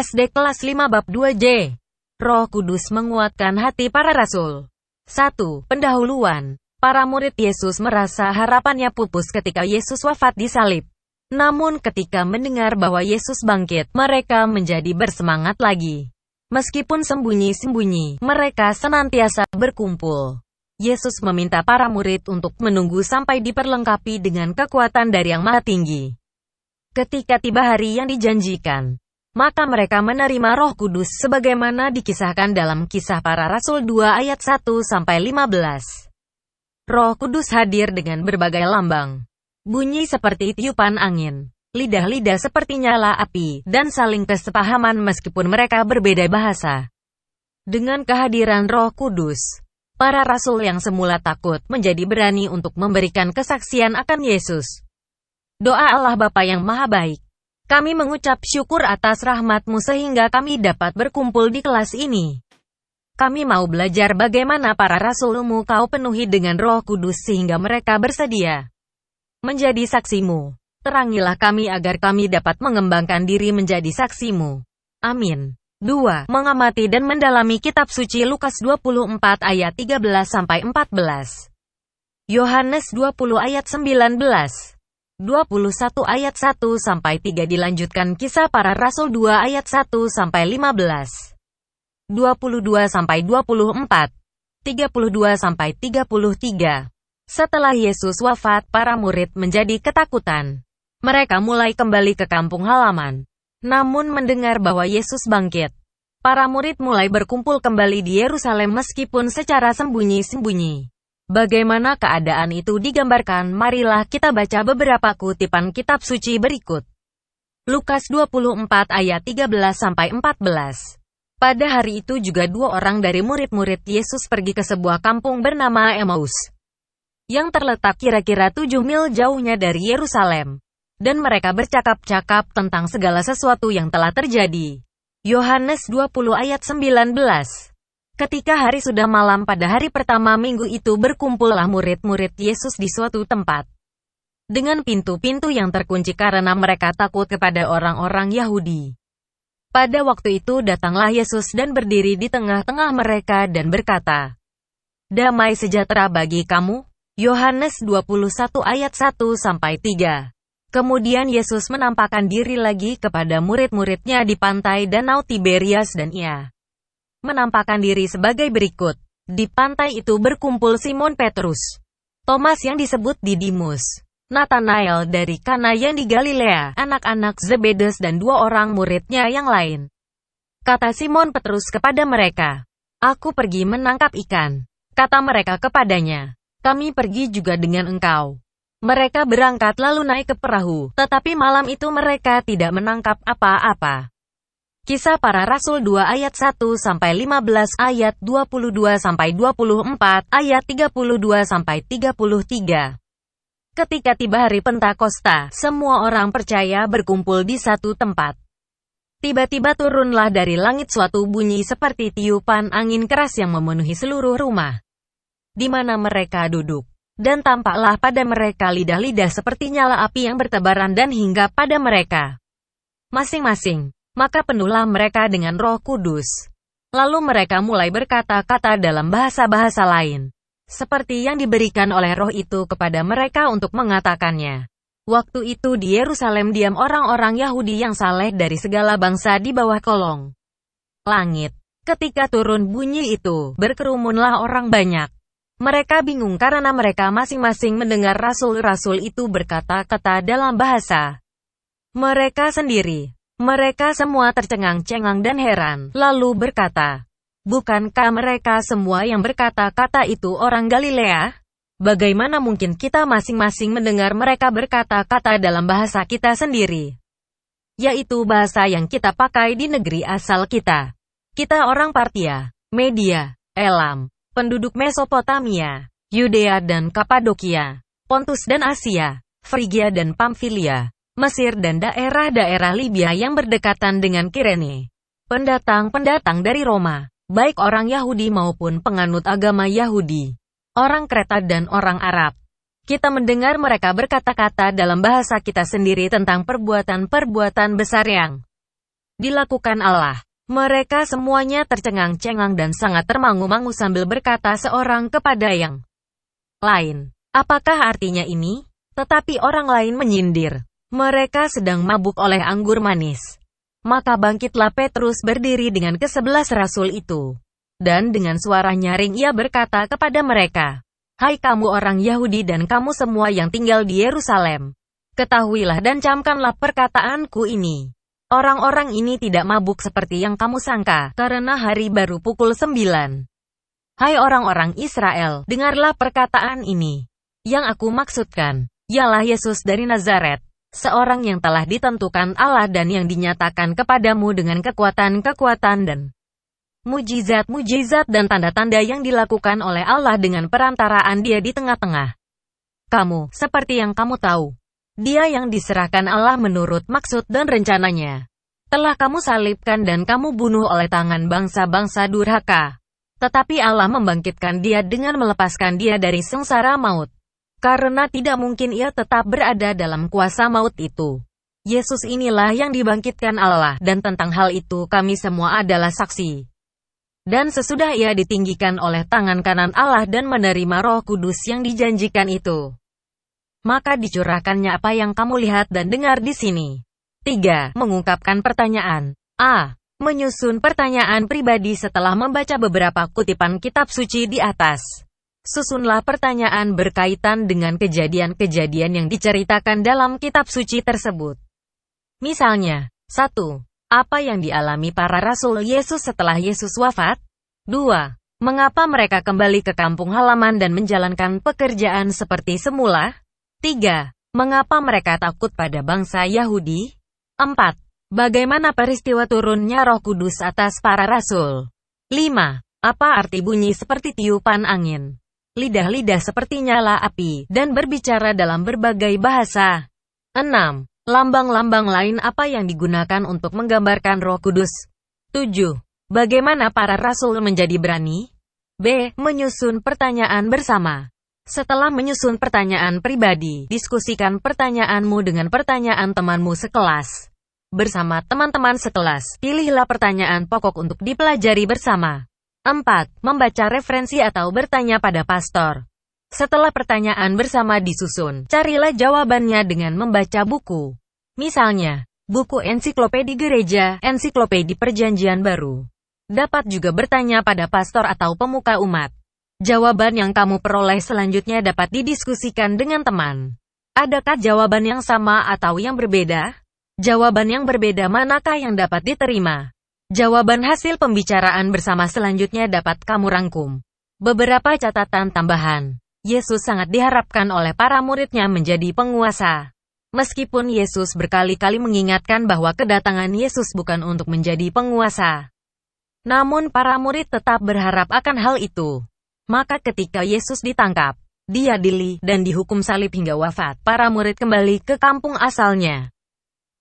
SD kelas 5 bab 2J. Roh Kudus menguatkan hati para rasul. 1. Pendahuluan. Para murid Yesus merasa harapannya pupus ketika Yesus wafat di salib. Namun ketika mendengar bahwa Yesus bangkit, mereka menjadi bersemangat lagi. Meskipun sembunyi-sembunyi, mereka senantiasa berkumpul. Yesus meminta para murid untuk menunggu sampai diperlengkapi dengan kekuatan dari Yang Maha Tinggi. Ketika tiba hari yang dijanjikan, maka mereka menerima roh kudus sebagaimana dikisahkan dalam kisah para rasul 2 ayat 1-15. Roh kudus hadir dengan berbagai lambang. Bunyi seperti tiupan angin, lidah-lidah seperti nyala api, dan saling kesepahaman meskipun mereka berbeda bahasa. Dengan kehadiran roh kudus, para rasul yang semula takut menjadi berani untuk memberikan kesaksian akan Yesus. Doa Allah Bapa yang Maha Baik. Kami mengucap syukur atas rahmatmu sehingga kami dapat berkumpul di kelas ini. Kami mau belajar bagaimana para rasulmu kau penuhi dengan roh kudus sehingga mereka bersedia menjadi saksimu. Terangilah kami agar kami dapat mengembangkan diri menjadi saksimu. Amin. 2. Mengamati dan mendalami kitab suci Lukas 24 ayat 13-14. Yohanes 20 ayat 19. 21 ayat 1 sampai 3 dilanjutkan kisah para rasul 2 ayat 1 sampai 15. 22 sampai 24. 32 sampai 33. Setelah Yesus wafat, para murid menjadi ketakutan. Mereka mulai kembali ke kampung halaman. Namun mendengar bahwa Yesus bangkit, para murid mulai berkumpul kembali di Yerusalem meskipun secara sembunyi-sembunyi. Bagaimana keadaan itu digambarkan? Marilah kita baca beberapa kutipan kitab suci berikut. Lukas 24 ayat 13 sampai 14. Pada hari itu juga dua orang dari murid-murid Yesus pergi ke sebuah kampung bernama Emmaus yang terletak kira-kira tujuh mil jauhnya dari Yerusalem. Dan mereka bercakap-cakap tentang segala sesuatu yang telah terjadi. Yohanes 20 ayat 19 Ketika hari sudah malam pada hari pertama minggu itu berkumpullah murid-murid Yesus di suatu tempat. Dengan pintu-pintu yang terkunci karena mereka takut kepada orang-orang Yahudi. Pada waktu itu datanglah Yesus dan berdiri di tengah-tengah mereka dan berkata, Damai sejahtera bagi kamu, Yohanes 21 ayat 1 sampai 3. Kemudian Yesus menampakkan diri lagi kepada murid-muridnya di pantai Danau Tiberias dan ia menampakkan diri sebagai berikut. Di pantai itu berkumpul Simon Petrus, Thomas yang disebut Didimus, Nathanael dari Kana yang di Galilea, anak-anak Zebedes dan dua orang muridnya yang lain. Kata Simon Petrus kepada mereka, Aku pergi menangkap ikan. Kata mereka kepadanya, Kami pergi juga dengan engkau. Mereka berangkat lalu naik ke perahu, tetapi malam itu mereka tidak menangkap apa-apa. Kisah para Rasul 2 ayat 1 sampai 15, ayat 22 sampai 24, ayat 32 sampai 33. Ketika tiba hari Pentakosta, semua orang percaya berkumpul di satu tempat. Tiba-tiba turunlah dari langit suatu bunyi seperti tiupan angin keras yang memenuhi seluruh rumah di mana mereka duduk. Dan tampaklah pada mereka lidah-lidah seperti nyala api yang bertebaran dan hingga pada mereka masing-masing maka penuhlah mereka dengan roh kudus. Lalu mereka mulai berkata-kata dalam bahasa-bahasa lain, seperti yang diberikan oleh roh itu kepada mereka untuk mengatakannya. Waktu itu di Yerusalem diam orang-orang Yahudi yang saleh dari segala bangsa di bawah kolong langit. Ketika turun bunyi itu, berkerumunlah orang banyak. Mereka bingung karena mereka masing-masing mendengar rasul-rasul itu berkata-kata dalam bahasa mereka sendiri. Mereka semua tercengang-cengang dan heran, lalu berkata, Bukankah mereka semua yang berkata-kata itu orang Galilea? Bagaimana mungkin kita masing-masing mendengar mereka berkata-kata dalam bahasa kita sendiri? Yaitu bahasa yang kita pakai di negeri asal kita. Kita orang Partia, Media, Elam, penduduk Mesopotamia, Yudea dan Kapadokia, Pontus dan Asia, Frigia dan Pamfilia, Mesir dan daerah-daerah Libya yang berdekatan dengan Kirene. Pendatang-pendatang dari Roma, baik orang Yahudi maupun penganut agama Yahudi, orang Kreta dan orang Arab. Kita mendengar mereka berkata-kata dalam bahasa kita sendiri tentang perbuatan-perbuatan besar yang dilakukan Allah. Mereka semuanya tercengang-cengang dan sangat termangu-mangu sambil berkata seorang kepada yang lain. Apakah artinya ini? Tetapi orang lain menyindir. Mereka sedang mabuk oleh anggur manis. Maka bangkitlah Petrus berdiri dengan kesebelas rasul itu. Dan dengan suara nyaring ia berkata kepada mereka, Hai kamu orang Yahudi dan kamu semua yang tinggal di Yerusalem. Ketahuilah dan camkanlah perkataanku ini. Orang-orang ini tidak mabuk seperti yang kamu sangka, karena hari baru pukul sembilan. Hai orang-orang Israel, dengarlah perkataan ini. Yang aku maksudkan, ialah Yesus dari Nazaret seorang yang telah ditentukan Allah dan yang dinyatakan kepadamu dengan kekuatan-kekuatan dan mujizat-mujizat dan tanda-tanda yang dilakukan oleh Allah dengan perantaraan dia di tengah-tengah. Kamu, seperti yang kamu tahu, dia yang diserahkan Allah menurut maksud dan rencananya. Telah kamu salibkan dan kamu bunuh oleh tangan bangsa-bangsa durhaka. Tetapi Allah membangkitkan dia dengan melepaskan dia dari sengsara maut. Karena tidak mungkin ia tetap berada dalam kuasa maut itu. Yesus inilah yang dibangkitkan Allah, dan tentang hal itu kami semua adalah saksi. Dan sesudah ia ditinggikan oleh tangan kanan Allah dan menerima roh kudus yang dijanjikan itu. Maka dicurahkannya apa yang kamu lihat dan dengar di sini. 3. Mengungkapkan pertanyaan. A. Menyusun pertanyaan pribadi setelah membaca beberapa kutipan kitab suci di atas susunlah pertanyaan berkaitan dengan kejadian-kejadian yang diceritakan dalam kitab suci tersebut. Misalnya, 1. Apa yang dialami para rasul Yesus setelah Yesus wafat? 2. Mengapa mereka kembali ke kampung halaman dan menjalankan pekerjaan seperti semula? 3. Mengapa mereka takut pada bangsa Yahudi? 4. Bagaimana peristiwa turunnya Roh Kudus atas para rasul? 5. Apa arti bunyi seperti tiupan angin? lidah-lidah seperti nyala api, dan berbicara dalam berbagai bahasa. 6. Lambang-lambang lain apa yang digunakan untuk menggambarkan roh kudus? 7. Bagaimana para rasul menjadi berani? B. Menyusun pertanyaan bersama. Setelah menyusun pertanyaan pribadi, diskusikan pertanyaanmu dengan pertanyaan temanmu sekelas. Bersama teman-teman sekelas, pilihlah pertanyaan pokok untuk dipelajari bersama. 4. Membaca referensi atau bertanya pada pastor. Setelah pertanyaan bersama disusun, carilah jawabannya dengan membaca buku. Misalnya, buku ensiklopedi gereja, ensiklopedi perjanjian baru. Dapat juga bertanya pada pastor atau pemuka umat. Jawaban yang kamu peroleh selanjutnya dapat didiskusikan dengan teman. Adakah jawaban yang sama atau yang berbeda? Jawaban yang berbeda manakah yang dapat diterima? Jawaban hasil pembicaraan bersama selanjutnya dapat kamu rangkum. Beberapa catatan tambahan. Yesus sangat diharapkan oleh para muridnya menjadi penguasa. Meskipun Yesus berkali-kali mengingatkan bahwa kedatangan Yesus bukan untuk menjadi penguasa. Namun para murid tetap berharap akan hal itu. Maka ketika Yesus ditangkap, diadili, dan dihukum salib hingga wafat, para murid kembali ke kampung asalnya.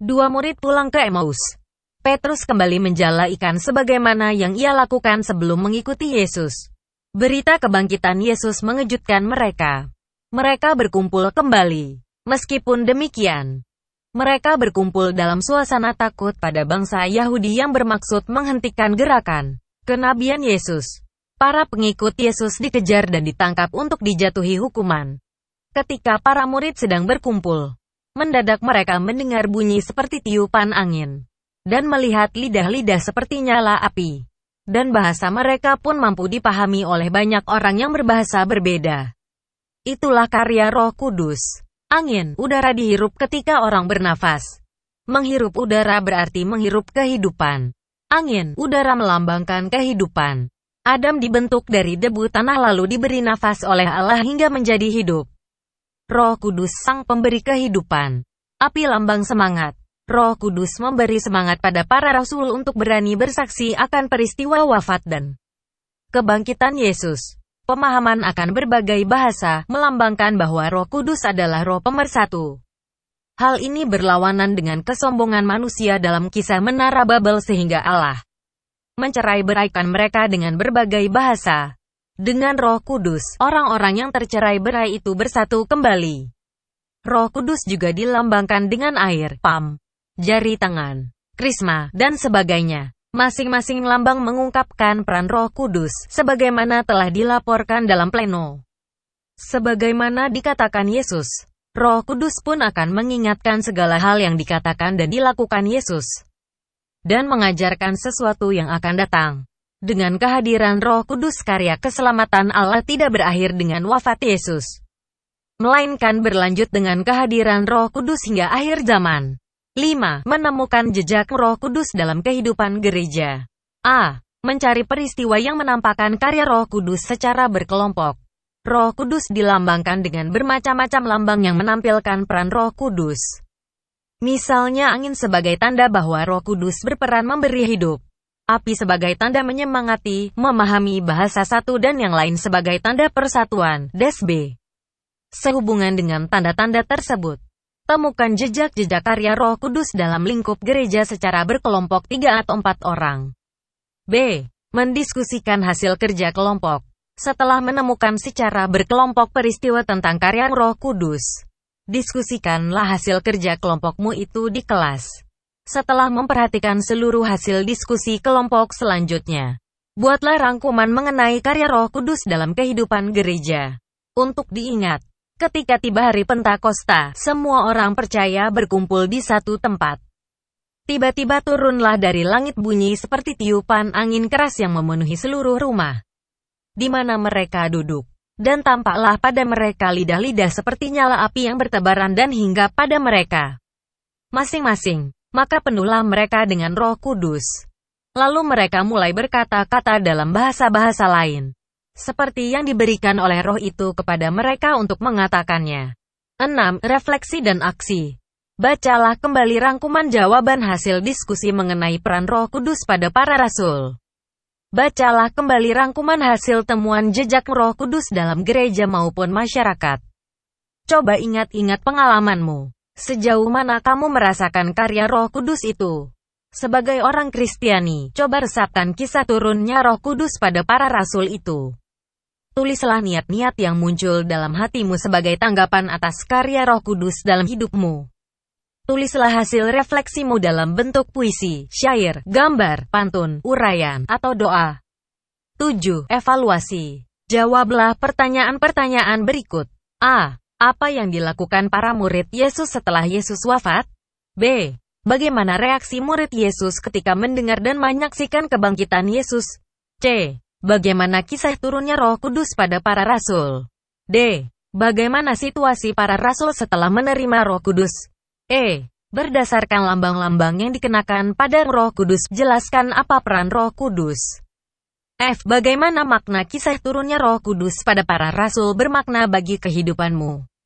Dua murid pulang ke Emmaus, Petrus kembali menjala ikan sebagaimana yang ia lakukan sebelum mengikuti Yesus. Berita kebangkitan Yesus mengejutkan mereka. Mereka berkumpul kembali. Meskipun demikian, mereka berkumpul dalam suasana takut pada bangsa Yahudi yang bermaksud menghentikan gerakan kenabian Yesus. Para pengikut Yesus dikejar dan ditangkap untuk dijatuhi hukuman. Ketika para murid sedang berkumpul, mendadak mereka mendengar bunyi seperti tiupan angin dan melihat lidah-lidah seperti nyala api. Dan bahasa mereka pun mampu dipahami oleh banyak orang yang berbahasa berbeda. Itulah karya roh kudus. Angin, udara dihirup ketika orang bernafas. Menghirup udara berarti menghirup kehidupan. Angin, udara melambangkan kehidupan. Adam dibentuk dari debu tanah lalu diberi nafas oleh Allah hingga menjadi hidup. Roh Kudus Sang Pemberi Kehidupan. Api lambang semangat. Roh Kudus memberi semangat pada para rasul untuk berani bersaksi akan peristiwa wafat dan kebangkitan Yesus. Pemahaman akan berbagai bahasa melambangkan bahwa Roh Kudus adalah roh pemersatu. Hal ini berlawanan dengan kesombongan manusia dalam kisah Menara Babel sehingga Allah mencerai beraikan mereka dengan berbagai bahasa. Dengan Roh Kudus, orang-orang yang tercerai berai itu bersatu kembali. Roh Kudus juga dilambangkan dengan air, pam, jari tangan, krisma, dan sebagainya. Masing-masing lambang mengungkapkan peran roh kudus, sebagaimana telah dilaporkan dalam pleno. Sebagaimana dikatakan Yesus, roh kudus pun akan mengingatkan segala hal yang dikatakan dan dilakukan Yesus. Dan mengajarkan sesuatu yang akan datang. Dengan kehadiran Roh Kudus karya keselamatan Allah tidak berakhir dengan wafat Yesus, melainkan berlanjut dengan kehadiran Roh Kudus hingga akhir zaman. 5. Menemukan jejak roh kudus dalam kehidupan gereja. A. Mencari peristiwa yang menampakkan karya roh kudus secara berkelompok. Roh kudus dilambangkan dengan bermacam-macam lambang yang menampilkan peran roh kudus. Misalnya angin sebagai tanda bahwa roh kudus berperan memberi hidup. Api sebagai tanda menyemangati, memahami bahasa satu dan yang lain sebagai tanda persatuan, desbe. Sehubungan dengan tanda-tanda tersebut. Temukan jejak-jejak karya roh kudus dalam lingkup gereja secara berkelompok 3 atau 4 orang. B. Mendiskusikan hasil kerja kelompok. Setelah menemukan secara berkelompok peristiwa tentang karya roh kudus, diskusikanlah hasil kerja kelompokmu itu di kelas. Setelah memperhatikan seluruh hasil diskusi kelompok selanjutnya, buatlah rangkuman mengenai karya roh kudus dalam kehidupan gereja. Untuk diingat, Ketika tiba hari Pentakosta, semua orang percaya berkumpul di satu tempat. Tiba-tiba turunlah dari langit bunyi seperti tiupan angin keras yang memenuhi seluruh rumah. Di mana mereka duduk. Dan tampaklah pada mereka lidah-lidah seperti nyala api yang bertebaran dan hingga pada mereka. Masing-masing. Maka penuhlah mereka dengan roh kudus. Lalu mereka mulai berkata-kata dalam bahasa-bahasa lain seperti yang diberikan oleh roh itu kepada mereka untuk mengatakannya. 6. Refleksi dan aksi. Bacalah kembali rangkuman jawaban hasil diskusi mengenai peran Roh Kudus pada para rasul. Bacalah kembali rangkuman hasil temuan jejak Roh Kudus dalam gereja maupun masyarakat. Coba ingat-ingat pengalamanmu. Sejauh mana kamu merasakan karya Roh Kudus itu? Sebagai orang Kristiani, coba resapkan kisah turunnya Roh Kudus pada para rasul itu. Tulislah niat-niat yang muncul dalam hatimu sebagai tanggapan atas karya roh kudus dalam hidupmu. Tulislah hasil refleksimu dalam bentuk puisi, syair, gambar, pantun, urayan, atau doa. 7. Evaluasi Jawablah pertanyaan-pertanyaan berikut. A. Apa yang dilakukan para murid Yesus setelah Yesus wafat? B. Bagaimana reaksi murid Yesus ketika mendengar dan menyaksikan kebangkitan Yesus? C. Bagaimana kisah turunnya roh kudus pada para rasul? D. Bagaimana situasi para rasul setelah menerima roh kudus? E. Berdasarkan lambang-lambang yang dikenakan pada roh kudus, jelaskan apa peran roh kudus. F. Bagaimana makna kisah turunnya roh kudus pada para rasul bermakna bagi kehidupanmu?